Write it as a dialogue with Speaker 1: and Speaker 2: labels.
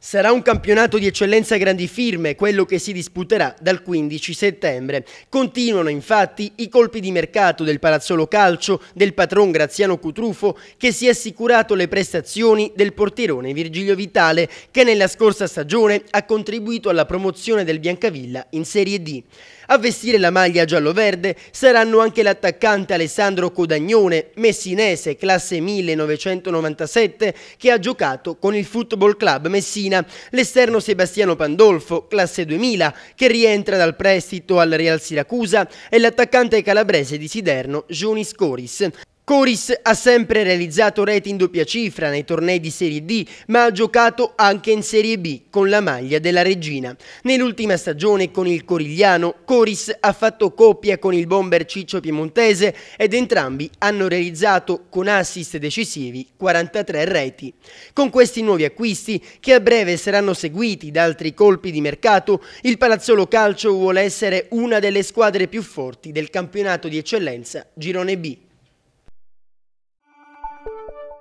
Speaker 1: Sarà un campionato di eccellenza a grandi firme, quello che si disputerà dal 15 settembre. Continuano infatti i colpi di mercato del Palazzolo Calcio del patron Graziano Cutrufo che si è assicurato le prestazioni del portierone Virgilio Vitale che nella scorsa stagione ha contribuito alla promozione del Biancavilla in Serie D. A vestire la maglia giallo-verde saranno anche l'attaccante Alessandro Codagnone, messinese classe 1997 che ha giocato con il Football Club Messina Fiorentina, l'esterno Sebastiano Pandolfo, classe 2000, che rientra dal prestito al Real Siracusa e l'attaccante calabrese di Siderno Junis Coris. Coris ha sempre realizzato reti in doppia cifra nei tornei di Serie D, ma ha giocato anche in Serie B con la maglia della Regina. Nell'ultima stagione con il Corigliano, Coris ha fatto coppia con il bomber Ciccio Piemontese ed entrambi hanno realizzato con assist decisivi 43 reti. Con questi nuovi acquisti, che a breve saranno seguiti da altri colpi di mercato, il Palazzolo Calcio vuole essere una delle squadre più forti del campionato di eccellenza Girone B. Thank you.